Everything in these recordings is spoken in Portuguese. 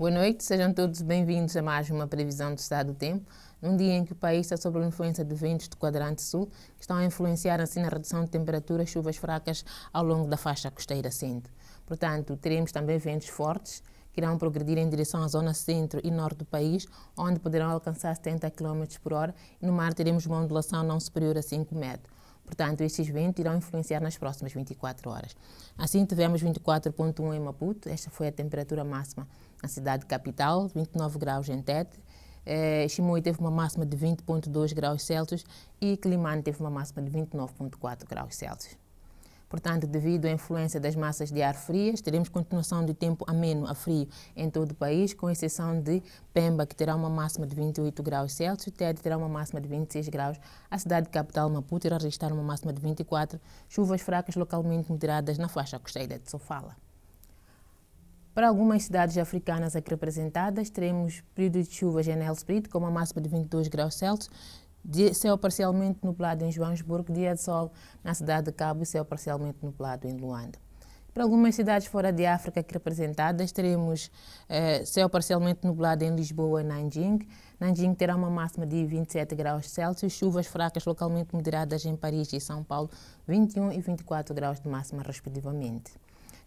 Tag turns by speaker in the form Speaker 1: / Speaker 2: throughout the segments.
Speaker 1: Boa noite, sejam todos bem-vindos a mais uma previsão do estado do tempo. Num dia em que o país está sob a influência de ventos do quadrante sul, que estão a influenciar assim na redução de temperatura, chuvas fracas ao longo da faixa costeira centro. Portanto, teremos também ventos fortes que irão progredir em direção à zona centro e norte do país, onde poderão alcançar 70 km por hora e no mar teremos uma ondulação não superior a 5 metros. Portanto, estes ventos irão influenciar nas próximas 24 horas. Assim, tivemos 24,1 em Maputo, esta foi a temperatura máxima na cidade capital, 29 graus em Tete. Eh, Chimoio teve uma máxima de 20,2 graus Celsius e Climane teve uma máxima de 29,4 graus Celsius. Portanto, devido à influência das massas de ar frias, teremos continuação de tempo ameno a frio em todo o país, com exceção de Pemba, que terá uma máxima de 28 graus Celsius, Tete terá uma máxima de 26 graus, a cidade capital Maputo irá registrar uma máxima de 24, chuvas fracas localmente moderadas na faixa costeira de Sofala. Para algumas cidades africanas aqui representadas, teremos período de chuvas em Nelspruit, com uma máxima de 22 graus Celsius, céu parcialmente nublado em Joanesburgo, dia de sol na cidade de Cabo e céu parcialmente nublado em Luanda. Para algumas cidades fora de África aqui representadas, teremos eh, céu parcialmente nublado em Lisboa e Nanjing. Nanjing terá uma máxima de 27 graus Celsius, chuvas fracas localmente moderadas em Paris e São Paulo, 21 e 24 graus de máxima, respectivamente.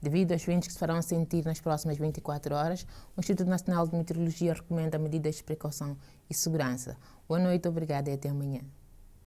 Speaker 1: Devido às ventos que se farão sentir nas próximas 24 horas, o Instituto Nacional de Meteorologia recomenda medidas de precaução e segurança. Boa noite, obrigada e até amanhã.